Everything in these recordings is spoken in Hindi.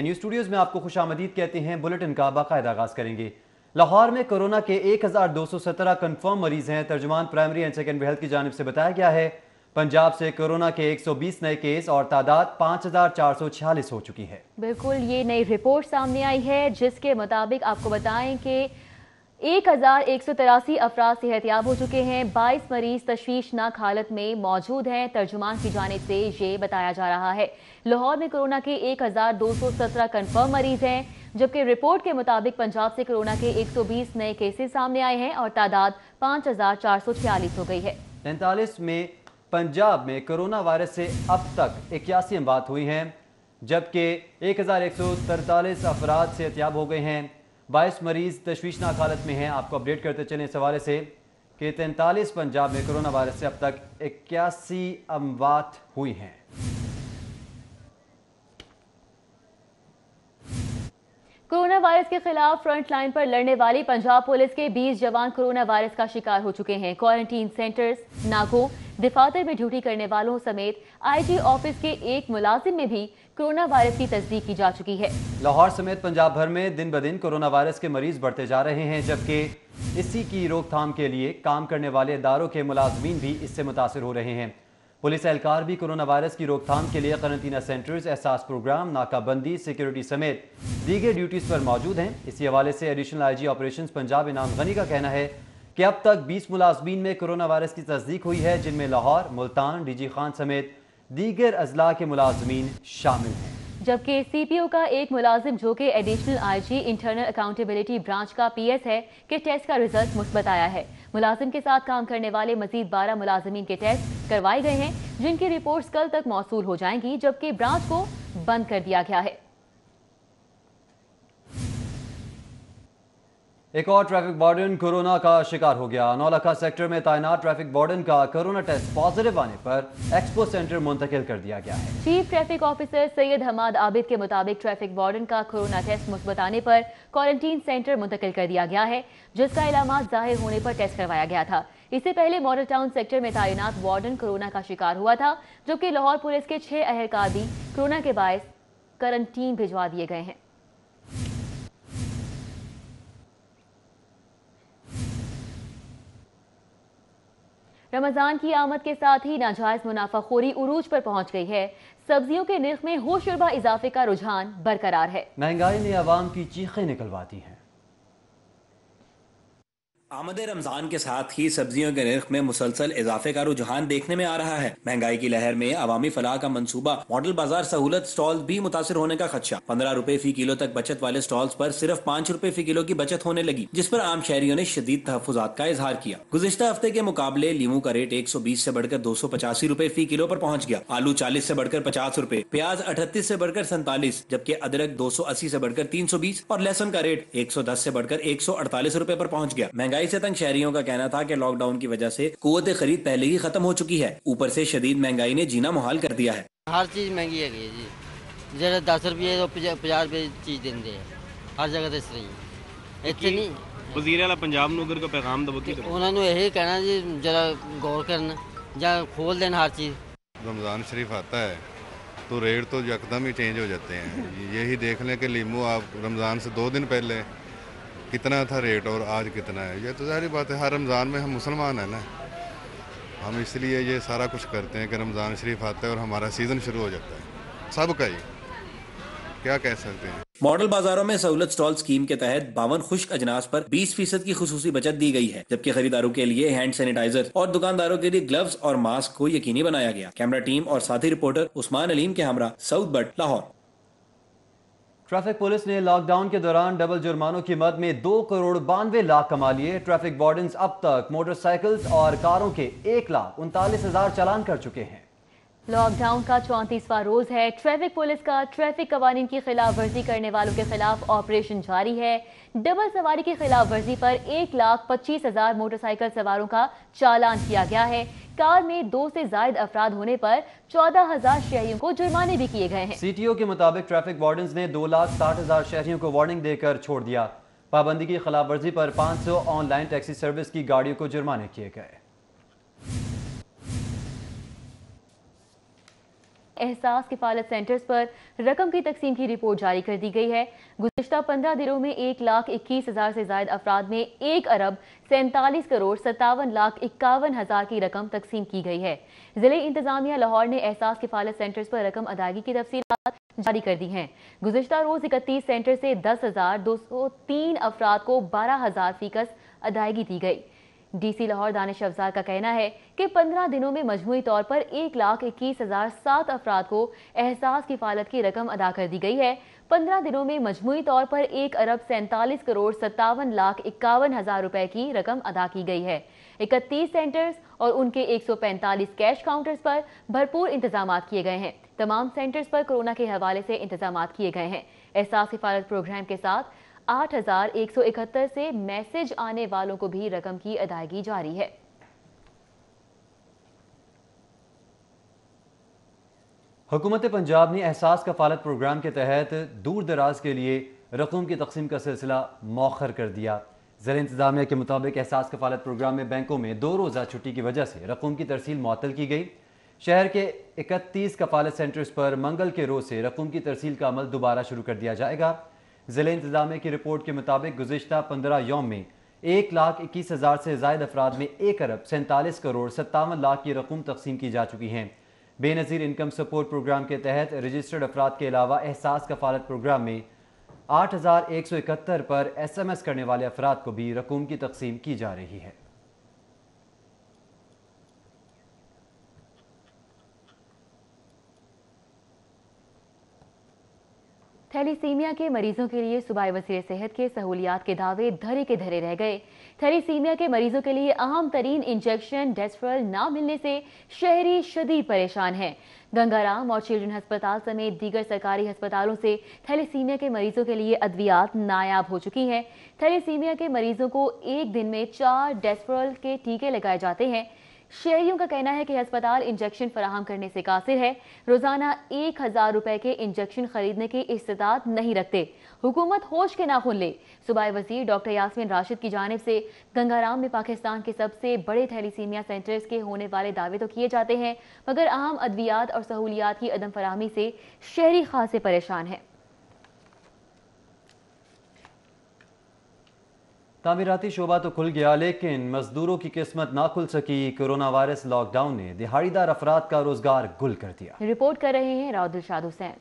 न्यूज स्टूडियोज में आपको खुश आमदीद कहते हैं बुलेटिन का बाकायदा आगाज करेंगे लाहौर में कोरोना के एक हज़ार दो सौ सत्रह कन्फर्म मरीज हैं तर्जमान प्राइमरी एंड सेकेंडरी हेल्थ की जानब से बताया गया है पंजाब से कोरोना के 120 नए केस और तादाद 5,446 हो चुकी है बिल्कुल ये नई रिपोर्ट सामने आई है जिसके मुताबिक आपको बताएं कि एक हजार एक सौ तिरासी अफराज सेहतियाब हो चुके हैं बाईस मरीज तश्वीशनाक हालत में मौजूद हैं तर्जुमान की जाने से ये बताया जा रहा है लाहौर में कोरोना के एक हजार दो सौ सत्रह कन्फर्म मरीज हैं जबकि रिपोर्ट के मुताबिक पंजाब से कोरोना के एक सौ बीस नए केसेस सामने आए हैं और तादाद पाँच हजार चार सौ छियालीस हो गई है तैंतालीस में पंजाब में कोरोना वायरस से अब तक इक्यासी अमवात हुई हैं जबकि एक हजार एक सौ तरतालीस अफराद सेहतियाब हो गए हैं बाईस मरीज तशवीशनाक हालत में हैं आपको अपडेट करते चलें इस हवाले से कि तैंतालीस पंजाब में कोरोना वायरस से अब तक इक्यासी अमवात हुई हैं कोरोना वायरस के खिलाफ फ्रंट लाइन पर लड़ने वाली पंजाब पुलिस के 20 जवान कोरोना वायरस का शिकार हो चुके हैं क्वारंटीन सेंटर्स नाकों दिफातर में ड्यूटी करने वालों समेत आईजी ऑफिस के एक मुलाजिम में भी कोरोना वायरस की तस्दीक की जा चुकी है लाहौर समेत पंजाब भर में दिन ब दिन कोरोना वायरस के मरीज बढ़ते जा रहे हैं जबकि इसी की रोकथाम के लिए काम करने वाले इदारों के मुलाजमीन भी इससे मुतासर हो रहे हैं पुलिस एहलकार भी कोरोना वायरस की रोकथाम के लिए करंतना सेंटर्स एहसास प्रोग्राम नाकाबंदी सिक्योरिटी समेत दीगर ड्यूटीज़ पर मौजूद हैं इसी हवाले से एडिशनल आईजी ऑपरेशंस पंजाब इनाम गनी का कहना है कि अब तक 20 मुलाजमीन में कोरोना वायरस की तस्दीक हुई है जिनमें लाहौर मुल्तान डीजी खान समेत दीगर अजला के मुलाजमीन शामिल हैं जबकि सी पी ओ का एक मुलाजिम जो कि additional I G internal accountability branch का पी एस है के टेस्ट का रिजल्ट मुस्बत आया है मुलाजिम के साथ काम करने वाले मजीद बारह मुलाजमीन के टेस्ट करवाए गए हैं जिनकी रिपोर्ट्स कल तक मौसू हो जाएंगी जबकि ब्रांच को बंद कर दिया गया है एक और ट्रैफिक वार्डन कोरोना का शिकार हो गया नौलखा सेक्टर में तैनात ट्रैफिक वार्डन का कोरोना टेस्ट पॉजिटिव आने पर एक्सपो सेंटर मुंतकिल कर दिया गया है chief traffic officer Syed Hamad Abid के मुताबिक ट्रैफिक वार्डन का कोरोना टेस्ट मुस्बत आने पर क्वारंटीन सेंटर मुंतकिल कर दिया गया है जिसका इलामत जाहिर होने पर टेस्ट करवाया गया था इससे पहले मॉडल टाउन सेक्टर में तैनात वार्डन कोरोना का शिकार हुआ था जबकि लाहौर पुलिस के छह अहलकार भी कोरोना के बायस क्वारंटीन भिजवा दिए गए हैं रमजान की आमद के साथ ही नाजायज मुनाफाखोरी उरूज पर पहुंच गई है सब्जियों के निर्ख में होशुरबा इजाफे का रुझान बरकरार है महंगाई ने आवाम की चीखें निकलवा दी हैं અમદે રમઝાન કે સાથ હી સબ્જીઓ કે રખ મે મુસلسل ઇzaફા કા rujhaan દેખને મે આ રહા હૈ મહેંગાઈ કી લહેર મે આવામી ફલાહ કા મનસૂબા મોડલ બજાર સહુલત સ્ટોલ્સ ભી મુતાસીર હોને કા ખતરા 15 રૂપے ફી કિલો તક બચત વાલે સ્ટોલ્સ પર સિર્ફ 5 રૂપے ફી કિલો કી બચત હોને લગી جس પર આમ શહેરીઓ ને શદીદ તહફુઝાત કા ઇઝહાર કિયા ગુઝિષ્ટા હફતે કે મુકાબલે લીમૂ કા રેટ 120 સે બઢકર 285 રૂપے ફી કિલો પર પહોંચ ગયા આલુ 40 સે બઢકર 50 રૂપے પ્યાઝ 38 સે બઢકર 47 જબકે અદ્રક 280 સે બઢકર 320 ઓર લસન કા રેટ 110 સે બઢકર 148 રૂપے પર પહોંચ ગયા सिंचाई से तंग शहरियों का कहना था कि लॉकडाउन की वजह से कुत खरीद पहले ही खत्म हो चुकी है ऊपर से शदीद महंगाई ने जीना मुहाल कर दिया है हर चीज महंगी है जी जैसे दस रुपये तो पचास रुपये चीज दें दे। हर जगह दस तो इस रही इतनी वजीर अला पंजाब ਨੂੰ ਅਗਰ ਕੋਈ ਪੈਗਾਮ ਦਵੋ ਕੀ ਉਹਨਾਂ ਨੂੰ ਇਹ ਕਹਿਣਾ ਜੀ ਜਰਾ ਗੌਰ ਕਰਨ ਜਾਂ ਖੋਲ ਦੇਣ ਹਰ ਚੀਜ਼ ਰਮਜ਼ਾਨ तो रेट तो यकदम ही चेंज हो जाते हैं यही देख लें कि लीमू आप रमज़ान से दो दिन पहले कितना था रेट और आज कितना है ये तो जाहिर बात है हर रमज़ान में हम मुसलमान हैं ना हम इसलिए ये सारा कुछ करते हैं कि रमज़ान शरीफ आता है और हमारा सीज़न शुरू हो जाता है सब का ही क्या कह सकते हैं मॉडल बाजारों में सहूलत स्टॉल स्कीम के तहत बावन खुश्क अजनास पर 20 फीसद की खसूसी बचत दी गई है जबकि खरीदारों के लिए हैंड सैनिटाइजर और दुकानदारों के लिए ग्लव्स और मास्क को यकीनी बनाया गया कैमरा टीम और साथी रिपोर्टर उस्मान अलीम के हमरा south Butt Lahore traffic police ने लॉकडाउन के दौरान डबल जुर्मानों की मद में दो करोड़ बानवे लाख कमा लिए ट्रैफिक वार्डन अब तक मोटरसाइकिल्स और कारों के एक लाख उनतालीस हजार चालान कर चुके हैं लॉकडाउन का चौंतीसवा रोज है ट्रैफिक पुलिस का ट्रैफिक कवानीन की खिलाफ वर्जी करने वालों के खिलाफ ऑपरेशन जारी है डबल सवारी की खिलाफ वर्जी पर एक लाख पच्चीस हजार मोटरसाइकिल सवारों का चालान किया गया है कार में दो से जायद अफराध होने पर चौदह हजार शहरियों को जुर्माने भी किए गए हैं सीटीओ के मुताबिक ट्रैफिक वार्डन ने दो लाख साठ हजार शहरियों को वार्निंग देकर छोड़ दिया पाबंदी की खिलाफ वर्जी पर पाँच सौ ऑनलाइन टैक्सी सर्विस की गाड़ियों को जुर्माने किए गए एहसास किफालत सेंटर्स पर रकम की तकसीम की रिपोर्ट जारी कर दी गई है गुजशत पंद्रह दिनों में एक लाख इक्कीस हज़ार से जायद अफराद में एक अरब सैंतालीस करोड़ सत्तावन लाख इक्यावन हज़ार की रकम तकसीम की गई है जिले इंतजामिया लाहौर ने एहसास किफालत सेंटर्स पर रकम अदायगी की तफसी जारी कर दी है गुजशत रोज इकतीस सेंटर से दस हज़ार दो सौ तीन अफराद को बारह हज़ार फीकस अदायगी दी गई डीसी लाहौर दानिश अफजार का कहना है कि 15 दिनों में मजमू तौर पर एक लाख इक्कीस हज़ार सात अफराद को एहसास किफालत की रकम अदा कर दी गई है 15 दिनों में मजमू तौर पर एक अरब सैंतालीस करोड़ सत्तावन लाख इक्यावन हज़ार रुपए की रकम अदा की गई है इकतीस सेंटर्स और उनके 145 कैश काउंटर्स पर भरपूर इंतजाम किए गए हैं तमाम सेंटर्स पर कोरोना के हवाले से इंतजाम किए गए हैं एहसास हिफाजत प्रोग्राम के साथ 8171 से मैसेज आने वालों को भी रकम की अदायगी जारी है हुकूमत पंजाब ने एहसास कफालत प्रोग्राम के तहत दूर दराज के लिए रकम की तकसीम का सिलसिला मौखर कर दिया ज़र इंतजामिया के मुताबिक एहसास कफालत प्रोग्राम में बैंकों में दो रोज़ा छुट्टी की वजह से रकम की तरसील मअतल की गई शहर के इकतीस कफालत सेंटर्स पर मंगल के रोज़ से रकम की तरसील का अमल दोबारा शुरू कर दिया जाएगा ज़िले इंतजामिया की रिपोर्ट के मुताबिक गुजशत पंद्रह यौम में एक लाख इक्कीस हज़ार से जायद अफराद में एक अरब सैंतालीस करोड़ सत्तावन लाख की रकम तकसीम की जा चुकी हैं बेनज़ीर इनकम सपोर्ट प्रोग्राम के तहत रजिस्टर्ड अफराद के अलावा एहसास कफालत प्रोग्राम में आठ हज़ार एक सौ इकहत्तर पर एस एम एस करने वाले अफराद को भी रकूम की तकसीम की जा रही है थैलीसीमिया के मरीजों के लिए सुबह वजीर सेहत के सहूलियात के दावे धरे के धरे रह गए थैलीसीमिया के मरीजों के लिए अहम तरीन इंजेक्शन डेस्ट्रल ना मिलने से शहरी शदी परेशान हैं गंगाराम और चिल्ड्रन अस्पताल समेत दीगर सरकारी अस्पतालों से थैलीसीमिया के मरीजों के लिए अद्वियात नायाब हो चुकी हैं थैलीसीमिया के मरीजों को एक दिन में चार डेस्ट्रल के टीके लगाए जाते हैं शहरियों का कहना है कि अस्पताल इंजेक्शन फराहम करने से कासिर है रोजाना एक हजार रुपए के इंजेक्शन खरीदने की इस्तात नहीं रखते हुकूमत होश के नाखून ले सुबह वजीर डॉक्टर यासमिन राशिद की जानब से गंगाराम में पाकिस्तान के सबसे बड़े थैलीसीमिया सेंटर्स के होने वाले दावे तो किए जाते हैं मगर अहम अद्वियात और सहूलियात की अदम फरहमी से शहरी खासे परेशान हैं तामीराती शोबा तो खुल गया लेकिन मजदूरों की किस्मत ना खुल सकी कोरोना वायरस लॉकडाउन ने दिहाड़ीदार अफराद का रोजगार गुल कर दिया रिपोर्ट कर रहे हैं राउदुल शाह हुसैन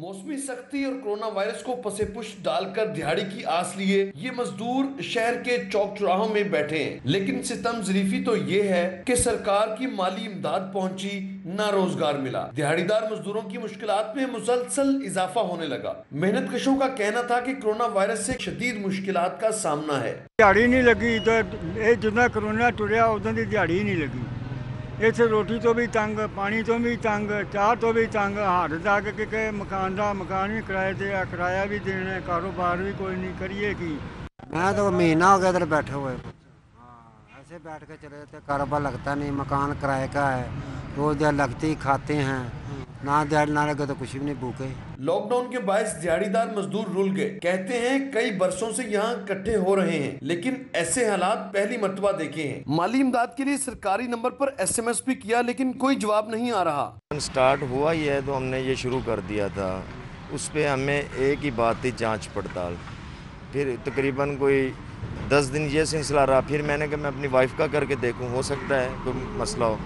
मौसमी सख्ती और कोरोना वायरस को पसे पुष्ट डालकर दिहाड़ी की आस लिए ये मजदूर शहर के चौक चौराहों में बैठे हैं लेकिन सितम जरीफी तो ये है कि सरकार की माली इमदाद पहुंची ना रोजगार मिला दिहाड़ीदार मजदूरों की मुश्किल में मुसलसल इजाफा होने लगा मेहनत कशों का कहना था की कोरोना वायरस ऐसी शदीद मुश्किल का सामना है दिहाड़ी नहीं लगी इधर जितना कोरोना टूटा उधर दिहाड़ी नहीं लगी ਇੱਥੇ ਰੋਟੀ ਤੋਂ ਵੀ ਤੰਗ ਪਾਣੀ ਤੋਂ ਵੀ ਤੰਗ ਚਾਹ ਤੋਂ ਵੀ ਤੰਗ ਹੱਦ ਤੱਕ ਕਿ ਕਿ ਮਕਾਨ ਦਾ ਮਕਾਨ ਵੀ ਕਿਰਾਏ ਤੇ ਆ ਕਿਰਾਇਆ ਵੀ ਦੇਣਾ ਹੈ ਕਾਰੋਬਾਰ ਵੀ ਕੋਈ ਨਹੀਂ ਕਰੀਏ ਕੀ ਮੈਂ ਤਾਂ ਮਹੀਨਾ ਹੋ ਗਿਆ ਇਧਰ ਬੈਠੇ ਹੋਏ से बैठ कर चले जाते कारोबार लगता नहीं मकान किराए का है रोज तो दिहाड़ी लगती खाते हैं ना दिहाड़ी ना लगे तो कुछ भी नहीं भूखे लॉकडाउन के बायस दिहाड़ीदार मजदूर रुल गए कहते हैं कई बरसों से यहाँ इकट्ठे हो रहे हैं लेकिन ऐसे हालात पहली मरतबा देखे हैं माली इमदाद के लिए सरकारी नंबर पर एसएमएस भी किया लेकिन कोई जवाब नहीं आ रहा स्टार्ट हुआ ही है तो हमने ये शुरू कर दिया था उस पर हमें एक ही बात थी जाँच पड़ताल फिर तकरीबन कोई दस दिन ये सिलसिला रहा फिर मैंने कहा मैं अपनी वाइफ का करके देखूँ हो सकता है कोई मसला हो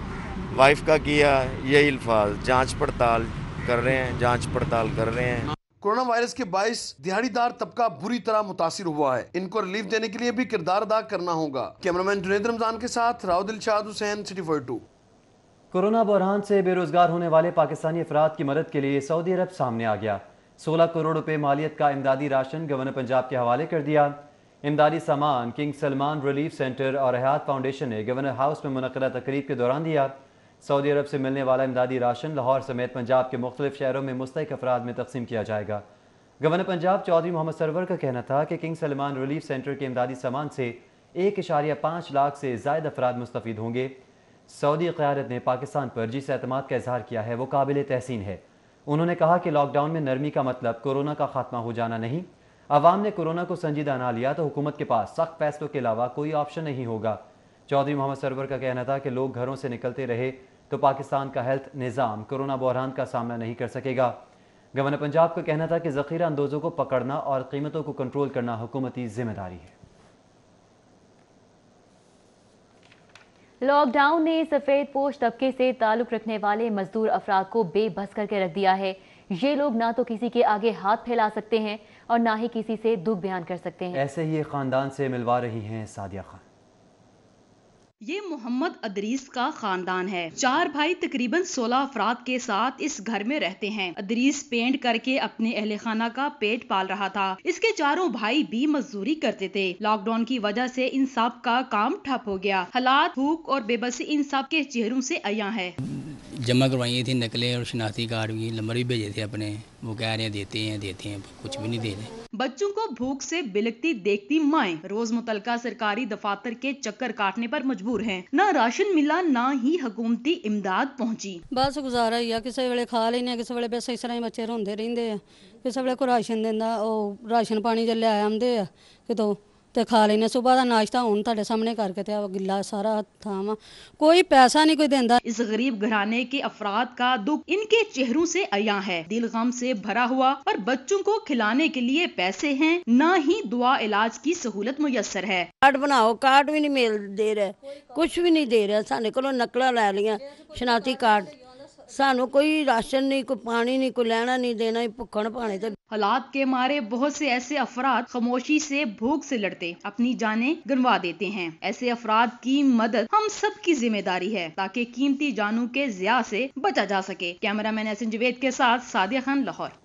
वाइफ का किया ये अल्फाज जाँच पड़ताल कर रहे हैं जाँच पड़ताल कर रहे हैं कोरोना वायरस के बायस दिहाड़ीदार तबका बुरी तरह मुतासर हुआ है इनको रिलीफ देने के लिए भी किरदार अदा करना होगा कैमरामैन जुनेद रमजान के साथ Rao Dilshad Hussain city four two corona बहरान से बेरोजगार होने वाले पाकिस्तानी अफराद की मदद के लिए सऊदी अरब सामने आ गया सोलह करोड़ रुपये मालियत का इमदादी राशन गवर्नर पंजाब के हवाले कर दिया इमदादी सामान किंग सलमान रिलीफ सेंटर और हयात फाउंडेशन ने गवर्नर हाउस में मुनदा तकरीब के दौरान दिया सऊदी अरब से मिलने वाला इमदादी राशन लाहौर समेत पंजाब के मुख्तलिफ शहरों में मुस्तक अफराद में तकसीम किया जाएगा गवर्नर पंजाब चौधरी मोहम्मद सरवर का कहना था कि किंग सलमान रिलीफ सेंटर के इमदादी सामान से एक इशारिया पाँच लाख से जायद अफराद मुस्तफ़ होंगे सऊदी क्यादत ने पाकिस्तान पर जिस एतम का इजहार किया है वो काबिल तहसीन है उन्होंने कहा कि लॉकडाउन में नरमी का मतलब कोरोना का खात्मा हो जाना नहीं अवाम ने कोरोना को संजीदा ना लिया तो हुकूमत के पास सख्त फैसलों के अलावा कोई ऑप्शन नहीं होगा चौधरी मोहम्मद सरवर का कहना था कि लोग घरों से निकलते रहे तो पाकिस्तान का हेल्थ निज़ाम कोरोना बहरान का सामना नहीं कर सकेगा गवर्नर पंजाब का कहना था कि ज़ख़ीरा अंदोज़ों को पकड़ना और कीमतों को कंट्रोल करना हुकूमती जिम्मेदारी है लॉकडाउन ने सफेद पोश तबके से ताल्लुक रखने वाले मजदूर अफराद को बेबस करके रख दिया है ये लोग ना तो किसी के आगे हाथ फैला सकते हैं और ना ही किसी से दुख बयान कर सकते हैं ऐसे ही खानदान से मिलवा रही हैं सादिया खान ये मोहम्मद अदरीस का खानदान है चार भाई तकरीबन सोलह अफराद के साथ इस घर में रहते हैं अदरीस पेंट करके अपने अहल खाना का पेट पाल रहा था इसके चारों भाई भी मजदूरी करते थे लॉकडाउन की वजह से इन सब का काम ठप हो गया हालात भूख और बेबसी इन सब के चेहरों से अया है जमा करवाई थी नकलें और शनाती कार्ड भी नंबर भी भेजे थे अपने वो कह रहे हैं देते हैं देते हैं कुछ भी नहीं दे रहे बच्चों को भूख से बिलकती देखती माए रोज मुतलका सरकारी दफातर के चक्कर काटने पर मजबूर हैं ना राशन मिला ना ही हकूमती इमदाद पहुंची बस गुजारा ही है किसी वे खा लेने किसी वे पैसे इस तरह बच्चे रोंदे रेंदे किसी वे को राशन देना राशन पानी जल्द आया आंदे कितों खा लेने सुबह का नाश्ता हूँ ਹੁਣ सामने करके तो गिला सारा था ਥਾਵਾ कोई पैसा नहीं कोई देता इस गरीब घराने के अफराद का दुख इनके चेहरों से अया है दिल गम से भरा हुआ पर बच्चों को खिलाने के लिए पैसे हैं ना ही दुआ इलाज की सहूलत मुयसर है कार्ड बनाओ कार्ड भी नहीं मिल दे रहे कुछ भी नहीं दे रहा साने नकल ला लिया शनाती कार्ड सानू कोई राशन नहीं कोई पानी नहीं कोई लेना नहीं देना ही भुखन पाने तो हालात के मारे बहुत से ऐसे अफराद खामोशी से भूख से लड़ते अपनी जाने गनवा देते हैं ऐसे अफराद की मदद हम सब की जिम्मेदारी है ताकि कीमती जानों के जिया से बचा जा सके कैमरा मैन एस जुवेद के साथ सादिया खान लाहौर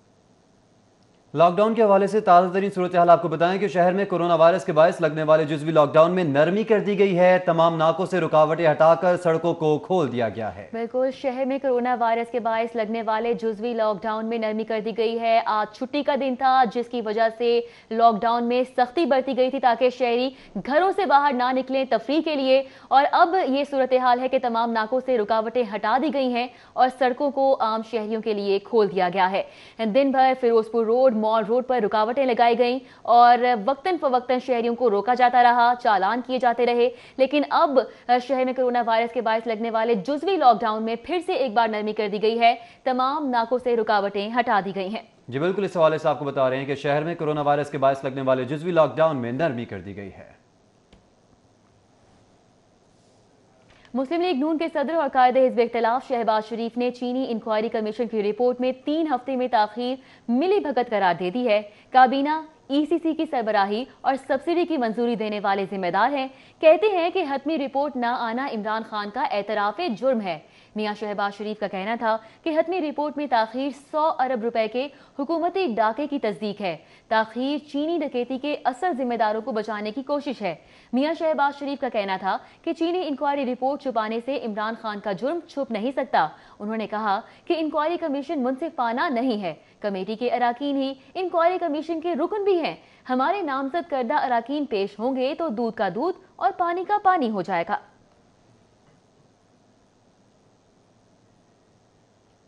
लॉकडाउन के हवाले से ताज़ा तरीन सूरत हाल आपको बताएं कि शहर में कोरोना वायरस के बायस लगने वाले जुजवी लॉकडाउन में नरमी कर दी गई है तमाम नाकों से रुकावटें हटाकर सड़कों को खोल दिया गया है बिल्कुल शहर में कोरोना वायरस के बायस लगने वाले जुजवी लॉकडाउन में नरमी कर दी गई है आज छुट्टी का दिन था जिसकी वजह से लॉकडाउन में सख्ती बरती गई थी ताकि शहरी घरों से बाहर ना निकले तफरी के लिए और अब ये सूरत हाल है कि तमाम नाकों से रुकावटें हटा दी गई हैं और सड़कों को आम शहरियों के लिए खोल दिया गया है दिन भर फिरोजपुर रोड मॉल रोड पर रुकावटें लगाई गईं और वक्तन फवक्तन शहरियों को रोका जाता रहा चालान किए जाते रहे लेकिन अब शहर में कोरोना वायरस के बायस लगने वाले जुजवी लॉकडाउन में फिर से एक बार नरमी कर दी गई है तमाम नाकों से रुकावटें हटा दी गई हैं जी बिल्कुल इस हवाले से आपको बता रहे हैं कि शहर में कोरोना वायरस के बायस लगने वाले जुजवी लॉकडाउन में नरमी कर दी गई है मुस्लिम लीग नून के सदर और क़ायदे हिजब इख्तलाफ शहबाज शरीफ ने चीनी इंक्वायरी कमीशन की रिपोर्ट में तीन हफ्ते में ताखीर मिली भगत करार दे दी है काबीना ईसीसी e की सरबराही और सब्सिडी की मंजूरी देने वाले जिम्मेदार हैं कहते हैं कि हतमी रिपोर्ट न आना इमरान खान का एतराफ़ जुर्म है मियाँ शहबाज शरीफ का कहना था कि हतमी रिपोर्ट में तखीर 100 अरब रुपए के हुकूमती डाके की तस्दीक है तखीर चीनी डकैती के असल जिम्मेदारों को बचाने की कोशिश है मियाँ शहबाज शरीफ का कहना था कि चीनी इंक्वायरी रिपोर्ट छुपाने से इमरान खान का जुर्म छुप नहीं सकता उन्होंने कहा कि इंक्वायरी कमीशन मुनसिफाना नहीं है कमेटी के अरकान ही इंक्वायरी कमीशन के रुकन भी हैं हमारे नामजद करदा अरकान पेश होंगे तो दूध का दूध और पानी का पानी हो जाएगा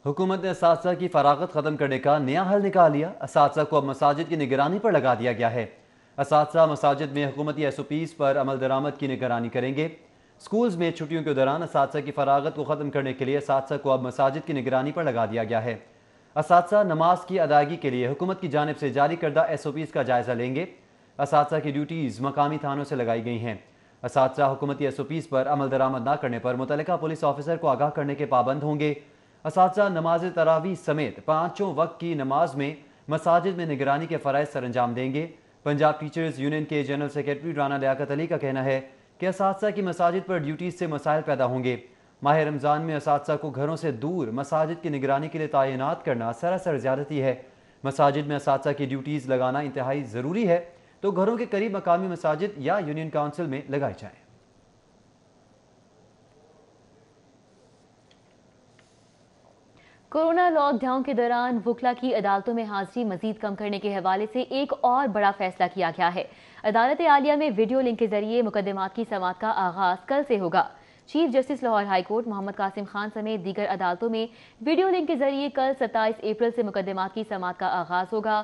हुकूमत ने इस की फरागत ख़त्म करने का नया हल निकाल लिया इस को अब मसाजिद की निगरानी पर लगा दिया गया है इस मसाजिद में हुकूमती एस ओ पीज़ पर अमल दरामद की निगरानी करेंगे स्कूल्स में छुट्टियों के दौरान इस की फरागत को ख़त्म करने के लिए इस को अब मसाजिद की निगरानी पर लगा दिया गया है इस नमाज की अदायगी के लिए हुकूमत की जानब से जारी करदा एस ओ पीज़ का जायज़ा लेंगे इस की ड्यूटीज़ मकामी थानों से लगाई गई हैं इस हुकूमती एस ओ पीज़ पर अमल दरामद ना करने पर मुतलका पुलिस ऑफिसर को आगाह करने के पाबंद होंगे इस नमाज तरावी समेत पाँचों वक्त की नमाज में मसाजिद में निगरानी के फ़रज़ सर अंजाम देंगे पंजाब टीचर्स यूनियन के जनरल सेक्रेटरी राना लियाकत अली का कहना है कि इस की मसाजिद पर ड्यूटीज़ से मसाइल पैदा होंगे माह रमज़ान में इस को घरों से दूर मसाजिद की निगरानी के लिए तैनात करना सरासर ज्यादती है मसाजिद में इस की ड्यूटीज़ लगाना इंतहाई ज़रूरी है तो घरों के करीब मकामी मसाजिद या यूनियन काउंसिल में लगाए जाएँ कोरोना लॉकडाउन के दौरान वकला की अदालतों में हाजिरी मजीद कम करने के हवाले से एक और बड़ा फैसला किया गया है अदालत आलिया में वीडियो लिंक के जरिए मुकदमात की समात का आगाज कल से होगा chief justice Lahore high court Mohammad Qasim Khan समेत दीगर अदालतों में वीडियो लिंक के जरिए कल 27 अप्रैल से मुकदमात की समात का आगाज होगा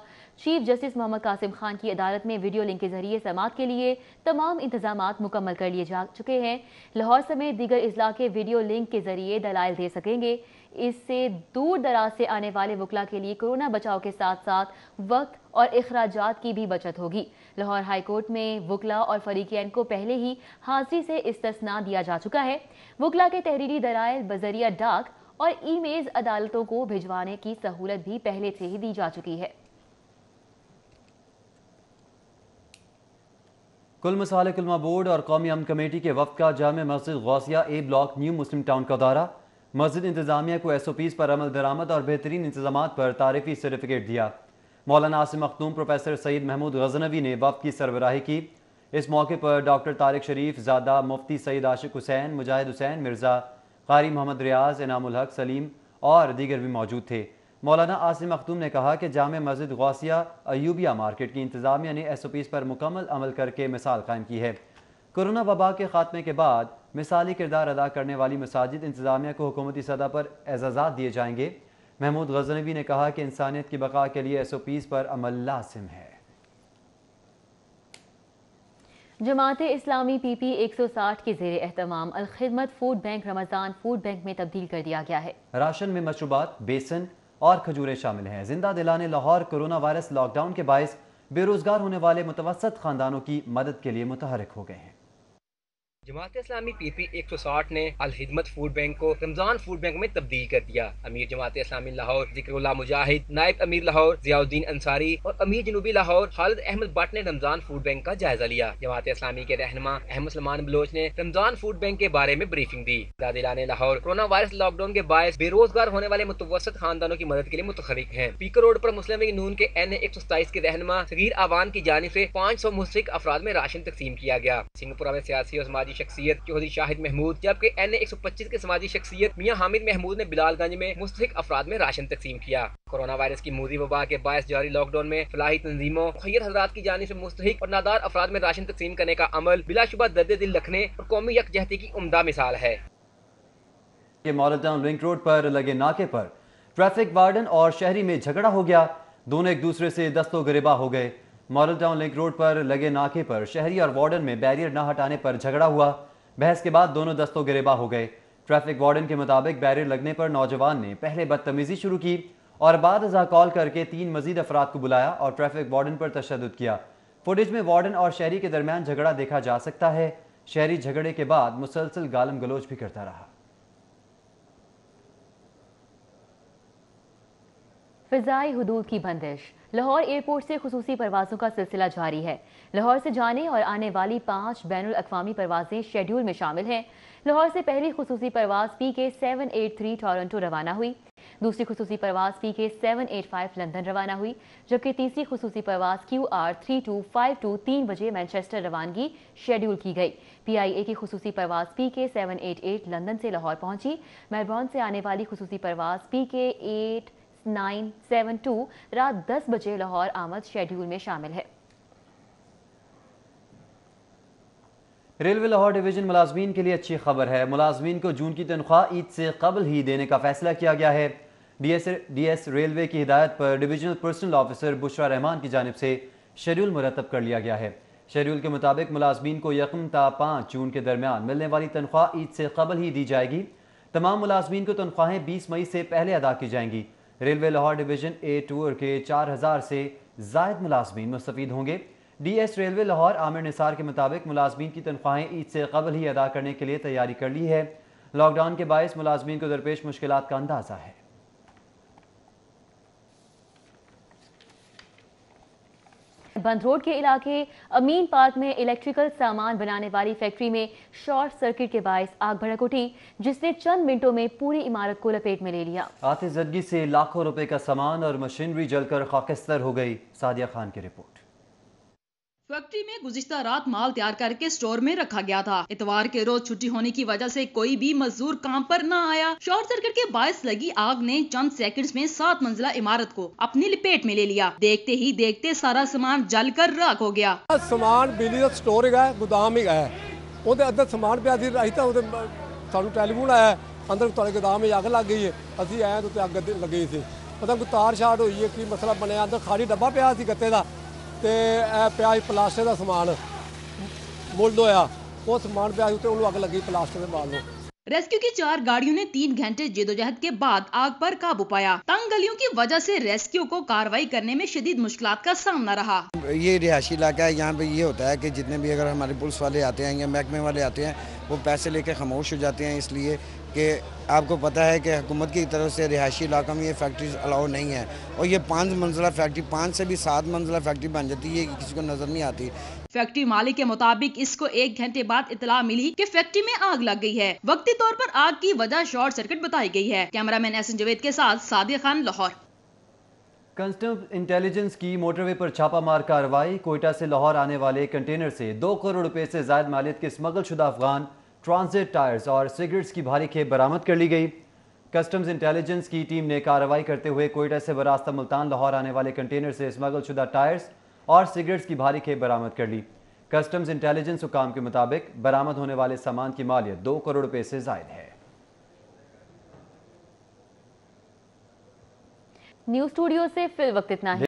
चीफ जस्टिस मोहम्मद कासिम खान की अदालत में वीडियो लिंक के जरिए समात के लिए तमाम इंतजाम मुकम्मल कर लिए जा चुके हैं लाहौर समेत दीगर अजला के वीडियो लिंक के जरिए दलाल दे सकेंगे इससे दूर दराज से आने वाले वकला के लिए कोरोना बचाव के साथ साथ वक्त और अखराज की भी बचत होगी लाहौर हाईकोर्ट में वकला और फरीकैन को पहले ही हाजिरी से इस्तना दिया जा चुका है वकला के तहरीरी दराइल बजरिया डाक और ई अदालतों को भिजवाने की सहूलत भी पहले से ही दी जा चुकी है कुल मसाले कुलमा बोर्ड और कौमी अम कमेटी के वफद का Jama Masjid Ghausia A block new Muslim town का दौरा मस्जिद इंतजामिया को एस ओ पीज़ पर अमल दरामद और बेहतरीन इंतजाम पर तारीफी सर्टिफिकेट दिया मौलाना आसिम मखदूम प्रोफेसर सईद महमूद गजनवी ने वफ की सरबराही की इस मौके पर डॉक्टर तारिक शरीफ ज्यादा मुफ्ती सईद आशिक हुसैन मुजाहिद हुसैन मिर्ज़ा कारी मोहम्मद रियाज इनामुल हक सलीम और दीगर भी मौजूद थे मौलाना आसिम मखदूम ने कहा कि जाम मस्जिद गौसिया अयूबिया मार्केट की इंतज़ामिया ने एस ओ पीज़ पर मुकम्मल अमल करके मिसाल कायम की है कोरोना वबा के ख़ात्मे के बाद मिसाली किरदार अदा करने वाली मसाजिद इंतज़ामिया को हुकूमती सतह पर एजाज़ात दिए जाएंगे महमूद गजनवी ने कहा कि इंसानियत की बका के लिए एस ओ पीज़ पर अमल लाजिम है जमात इस्लामी पी पी एक सौ साठ के जेर अहतमाम Alkhidmat food bank Ramzan food bank में तब्दील कर दिया गया है राशन में मशरूबात बेसन और खजूरें शामिल हैं जिंदा दिलाने लाहौर कोरोना वायरस लॉकडाउन के बायस बेरोजगार होने वाले मुतवसत खानदानों की मदद के लिए मुतहरक हो गए हैं जमात इस्लामी पी पी एक सौ साठ ने अलहिदमत फूड बैंक को रमजान फूड बैंक में तब्दील कर दिया अमीर जमात इस्लामी लाहौर जिक्र मुजाहिद नायब अमीर लाहौर जियाउद्दीन अंसारी और अमीर जनूबी लाहौर खालिद अहमद भट्ट ने रमजान फूड बैंक का जायजा लिया जमात इस्लामी के रहनमा अहमद सलमान बलोच ने रमजान फूड बैंक के बारे में ब्रीफिंग दी दादिला ने लाहौर कोरोना वायरस लॉकडाउन के बायस बेरोजगार होने वाले मुतवसत खानदानों की मदद के लिए मुतहरिक है पीकर रोड आरोप मुस्लिम लीग नून के एन ए एक सौ सताईस के रहनमा सगीर आवान की जानब ऐसी पाँच सौ मुस्क अफराद में राशन तकसीम किया गया सिंगपुरा में सियासी और समाजी शख्सियत चौधरी शाहिद महमूद जबकि एन ए एक सौ पच्चीस के समाजी शख्सियत मियाँ हामिद महमूद ने बिलालगंज में मुस्तक अफराद में राशन तकसीम किया कोरोना वायरस की मोदी वबा के बायस जारी लॉकडाउन में फलाही तंजीमों खैर हजरा की जानी ऐसी मुस्तक और नादार अफराद में राशन तकसीम करने का अमल बिलाशुबा दर्द दिल रखने और कौमी यकजहती की उमदा मिसाल है के रोड पर लगे नाके पर ट्रैफिक वार्डन और शहरी में झगड़ा हो गया दोनों एक दूसरे से दस्तों गरीबा हो गए मॉडल टाउन लिंक रोड पर लगे नाके पर शहरी और वार्डन में बैरियर न हटाने पर झगड़ा हुआ बहस के बाद दोनों दस्तों गिरेबा हो गए ट्रैफिक वार्डन के मुताबिक बैरियर लगने पर नौजवान ने पहले बदतमीजी शुरू की और बाद कॉल करके तीन मजीद अफराद को बुलाया और ट्रैफिक वार्डन पर तशद किया फुटेज में वार्डन और शहरी के दरमियान झगड़ा देखा जा सकता है शहरी झगड़े के बाद मुसलसल गालम गलोच भी करता रहा फ़िज़ाई हदूद की बंदिश लाहौर एयरपोर्ट से खसूसी परवाज़ों का सिलसिला जारी है लाहौर से जाने और आने वाली पाँच बैन अवी परवाज़ें शेड्यूल में शामिल हैं लाहौर से पहली खसूसी परवाज़ P K seven eight three Toronto रवाना हुई दूसरी खसूसी परवाज़ P K seven eight five London रवाना हुई जबकि तीसरी खसूसी परवाज़ Q R three two five two तीन बजे मैनचेस्टर रवानगी शेड्यूल की गई पी आई ए की खसूसी परवाज़ P K seven eight eight London से लाहौर पहुंची मेलबॉर्न से आने वाली खसूसी परवाज़ पी के एट 6972 रात 10 बजे लाहौर आमद शेड्यूल में शामिल है रेलवे लाहौर डिवीजन मुलाजमीन के लिए अच्छी खबर है मुलाजमीन को जून की तनख्वाह ईद से कबल ही देने का फैसला किया गया है डीएस डीएस रेलवे की हिदायत पर divisional personnel officer Bushra Rehman की जानब से शेड्यूल मुरतब कर लिया गया है शेड्यूल के मुताबिक मुलाजमीन को यकमता पाँच जून के दरमियान मिलने वाली तनख्वाह ईद से कबल ही दी जाएगी तमाम मुलाजमीन को तनख्वाहें बीस मई से पहले अदा की जाएंगी रेलवे लाहौर डिवीजन ए टूर के चार हज़ार से जायद मुलाजमीन मुस्तफ़ होंगे D S railway Lahore Amir Nisar के मुताबिक मुलाजमीन की तनख्वाहें ईद से कबल ही अदा करने के लिए तैयारी कर ली है लॉकडाउन के बायस मुलाजमीन को दरपेश मुश्किल का अंदाज़ा है बंद रोड के इलाके अमीन पार्क में इलेक्ट्रिकल सामान बनाने वाली फैक्ट्री में शॉर्ट सर्किट के बायस आग भड़क उठी जिसने चंद मिनटों में पूरी इमारत को लपेट में ले लिया आतिजदगी से लाखों रुपए का सामान और मशीनरी जलकर खाकिस्तर हो गई सादिया खान की रिपोर्ट फैक्ट्री में गुजश्ता रात माल तैयार करके स्टोर में रखा गया था इतवार के रोज छुट्टी होने की वजह से कोई भी मजदूर काम पर ना आया शॉर्ट सर्किट के बायस लगी आग ने चंद सेकंड्स में सात मंजिला इमारत को अपनी लपेट में ले लिया देखते ही देखते सारा सामान जल कर राख हो गया सामान बिजली का स्टोर है गोदाम ही गया ਉਹਦੇ ਅੰਦਰ ਸਮਾਨ ਪਿਆ ਸੀ ਅਸੀਂ ਤਾਂ ਉਹਦੇ ਸਾਨੂੰ ਟੈਲੀਫੋਨ ਆਇਆ ਅੰਦਰ ਤੁਹਾਡੇ ਗੋਦਾਮ 'ਚ ਅੱਗ ਲੱਗ ਗਈ ਹੈ ਅਸੀਂ ਆਏ ਤਾਂ ਉੱਤੇ ਅੱਗ ਲੱਗੀ ਸੀ ਪਤਾ ਕੋਈ ਤਾਰ तो ਇਹ प्लास्टिक का समान मुल ਮੁੱਲ वो समान ਸਮਾਨ ਪਿਆਜ਼ ਉੱਤੇ ਉਹਨੂੰ ਅੱਗ ਲੱਗੀ ਪਲਾਸਟਿਕ रेस्क्यू की चार गाड़ियों ने तीन घंटे जिदोजहद के बाद आग पर काबू पाया तंग गलियों की वजह से रेस्क्यू को कार्रवाई करने में शदीद मुश्किल का सामना रहा ये रिहायशी इलाका है यहाँ पे ये होता है कि जितने भी अगर हमारे पुलिस वाले आते हैं या महकमे वाले आते हैं वो पैसे लेके खामोश हो जाते हैं इसलिए कि आपको पता है कि हुकूमत की तरफ से रिहायशी इलाकों में ये फैक्ट्रीज अलाउ नहीं है और ये पाँच मंजिला फैक्ट्री पाँच से भी सात मंजिला फैक्ट्री बन जाती है किसी को नजर नहीं आती फैक्ट्री मालिक के मुताबिक इसको एक घंटे बाद इतला मिली कि फैक्ट्री में आग लग गई है वक्ती तौर पर आग की वजह शॉर्ट सर्किट बताई गई है कैमरा मैन एन जवेद के साथ सादिया खान लाहौर कस्टम इंटेलिजेंस की मोटरवे पर छापामार कार्रवाई कोयटा से लाहौर आने वाले कंटेनर से दो करोड़ रुपए से जायद मालियत के स्मगल शुदा अफगान ट्रांजिट टायर्स और सिगरेट्स की भारी खेप बरामद कर ली गई कस्टम्स इंटेलिजेंस की टीम ने कार्रवाई करते हुए कोयटा से बरास्ता मुल्तान लाहौर आने वाले कंटेनर से शुदा टायर्स और सिगरेट्स की भारी खेप बरामद कर ली कस्टम्स इंटेलिजेंस हुकाम के मुताबिक बरामद होने वाले सामान की मालियत दो करोड़ रुपए से जायद है न्यूज स्टूडियो से फिल वक्त इतना